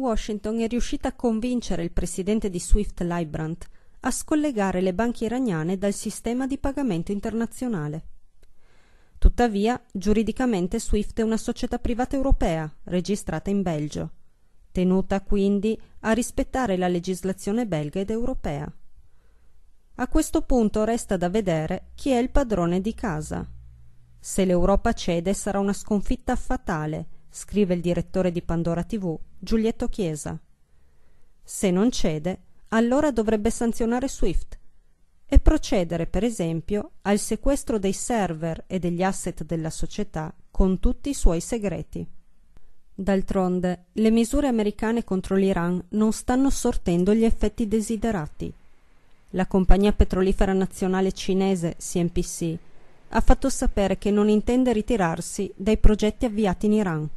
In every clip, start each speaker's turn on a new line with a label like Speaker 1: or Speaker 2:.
Speaker 1: Washington è riuscita a convincere il presidente di Swift Librant a scollegare le banche iraniane dal sistema di pagamento internazionale. Tuttavia, giuridicamente Swift è una società privata europea registrata in Belgio, tenuta quindi a rispettare la legislazione belga ed europea. A questo punto resta da vedere chi è il padrone di casa. Se l'Europa cede sarà una sconfitta fatale scrive il direttore di Pandora TV, Giulietto Chiesa. Se non cede, allora dovrebbe sanzionare Swift e procedere, per esempio, al sequestro dei server e degli asset della società con tutti i suoi segreti. D'altronde, le misure americane contro l'Iran non stanno sortendo gli effetti desiderati. La compagnia petrolifera nazionale cinese CNPC ha fatto sapere che non intende ritirarsi dai progetti avviati in Iran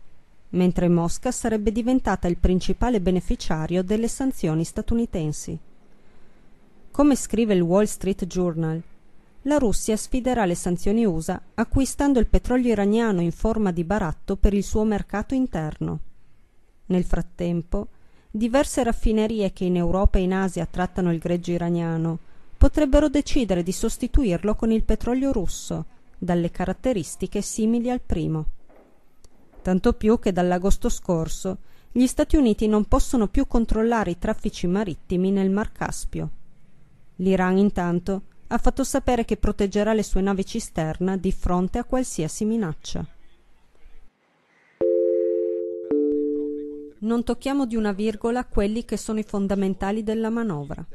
Speaker 1: mentre Mosca sarebbe diventata il principale beneficiario delle sanzioni statunitensi. Come scrive il Wall Street Journal, la Russia sfiderà le sanzioni USA acquistando il petrolio iraniano in forma di baratto per il suo mercato interno. Nel frattempo, diverse raffinerie che in Europa e in Asia trattano il greggio iraniano potrebbero decidere di sostituirlo con il petrolio russo, dalle caratteristiche simili al primo tanto più che dall'agosto scorso gli Stati Uniti non possono più controllare i traffici marittimi nel Mar Caspio. L'Iran intanto ha fatto sapere che proteggerà le sue navi cisterna di fronte a qualsiasi minaccia. Non tocchiamo di una virgola quelli che sono i fondamentali della manovra.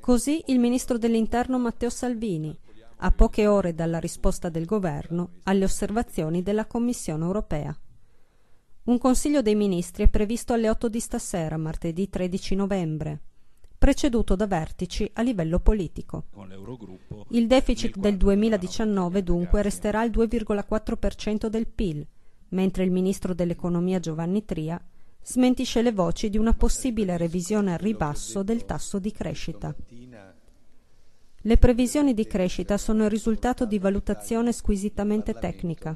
Speaker 1: Così il ministro dell'Interno Matteo Salvini, a poche ore dalla risposta del governo alle osservazioni della Commissione europea. Un Consiglio dei Ministri è previsto alle 8 di stasera, martedì 13 novembre, preceduto da vertici a livello politico. Il deficit del 2019 dunque resterà al 2,4% del PIL, mentre il ministro dell'economia Giovanni Tria smentisce le voci di una possibile revisione al ribasso del tasso di crescita. Le previsioni di crescita sono il risultato di valutazione squisitamente tecnica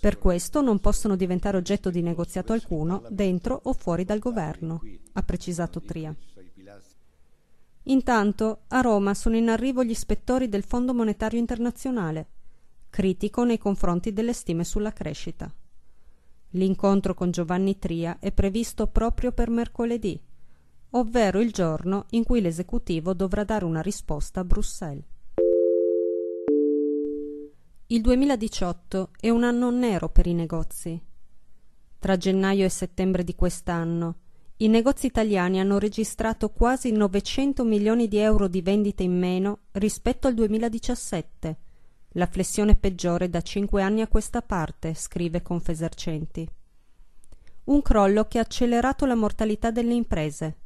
Speaker 1: per questo non possono diventare oggetto di negoziato alcuno dentro o fuori dal governo, ha precisato Tria. Intanto a Roma sono in arrivo gli ispettori del Fondo Monetario Internazionale, critico nei confronti delle stime sulla crescita. L'incontro con Giovanni Tria è previsto proprio per mercoledì, ovvero il giorno in cui l'esecutivo dovrà dare una risposta a Bruxelles. Il 2018 è un anno nero per i negozi. Tra gennaio e settembre di quest'anno, i negozi italiani hanno registrato quasi 900 milioni di euro di vendite in meno rispetto al 2017, la flessione peggiore da cinque anni a questa parte, scrive Confesercenti. Un crollo che ha accelerato la mortalità delle imprese.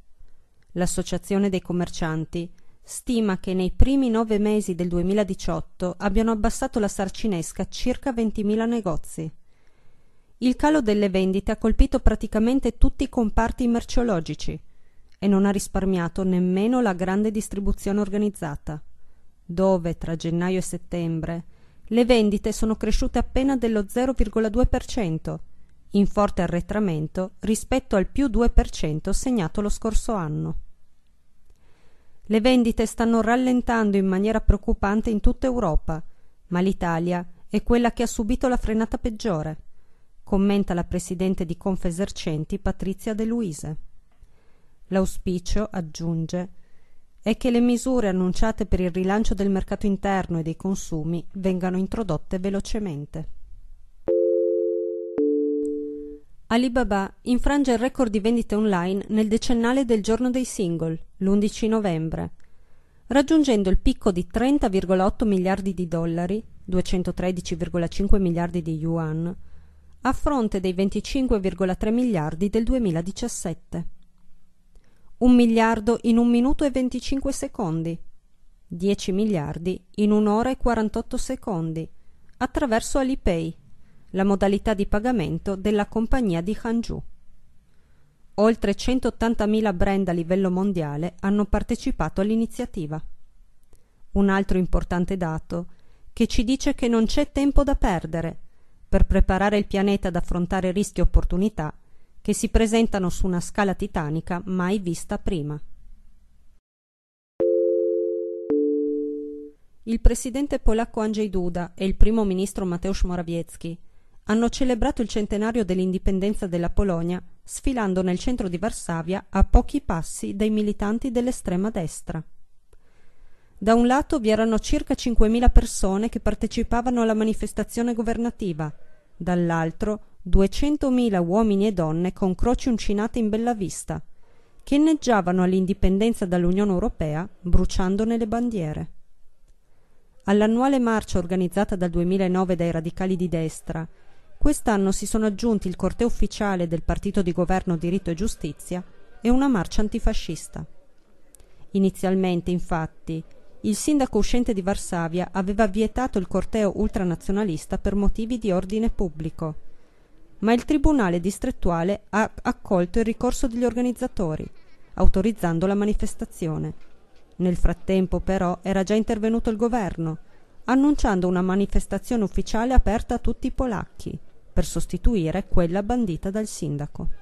Speaker 1: L'Associazione dei commercianti stima che nei primi nove mesi del 2018 abbiano abbassato la sarcinesca circa 20.000 negozi. Il calo delle vendite ha colpito praticamente tutti i comparti merceologici e non ha risparmiato nemmeno la grande distribuzione organizzata, dove tra gennaio e settembre le vendite sono cresciute appena dello 0,2%, in forte arretramento rispetto al più 2% segnato lo scorso anno. Le vendite stanno rallentando in maniera preoccupante in tutta Europa, ma l'Italia è quella che ha subito la frenata peggiore, commenta la presidente di Confesercenti Patrizia De Luise. L'auspicio, aggiunge, è che le misure annunciate per il rilancio del mercato interno e dei consumi vengano introdotte velocemente. Alibaba infrange il record di vendite online nel decennale del giorno dei single, l'11 novembre, raggiungendo il picco di 30,8 miliardi di dollari, 213,5 miliardi di yuan, a fronte dei 25,3 miliardi del 2017. Un miliardo in un minuto e 25 secondi, 10 miliardi in un'ora e 48 secondi, attraverso Alipay, la modalità di pagamento della compagnia di Hangzhou. Oltre 180.000 brand a livello mondiale hanno partecipato all'iniziativa. Un altro importante dato che ci dice che non c'è tempo da perdere per preparare il pianeta ad affrontare rischi e opportunità che si presentano su una scala titanica mai vista prima. Il presidente polacco Andrzej Duda e il primo ministro Mateusz Morawiecki hanno celebrato il centenario dell'indipendenza della Polonia sfilando nel centro di Varsavia a pochi passi dai militanti dell'estrema destra. Da un lato vi erano circa 5.000 persone che partecipavano alla manifestazione governativa, dall'altro 200.000 uomini e donne con croci uncinate in bella vista, che inneggiavano all'indipendenza dall'Unione Europea bruciandone le bandiere. All'annuale marcia organizzata dal 2009 dai radicali di destra quest'anno si sono aggiunti il corteo ufficiale del partito di governo Diritto e Giustizia e una marcia antifascista. Inizialmente, infatti, il sindaco uscente di Varsavia aveva vietato il corteo ultranazionalista per motivi di ordine pubblico, ma il tribunale distrettuale ha accolto il ricorso degli organizzatori, autorizzando la manifestazione. Nel frattempo, però, era già intervenuto il governo, annunciando una manifestazione ufficiale aperta a tutti i polacchi, per sostituire quella bandita dal sindaco.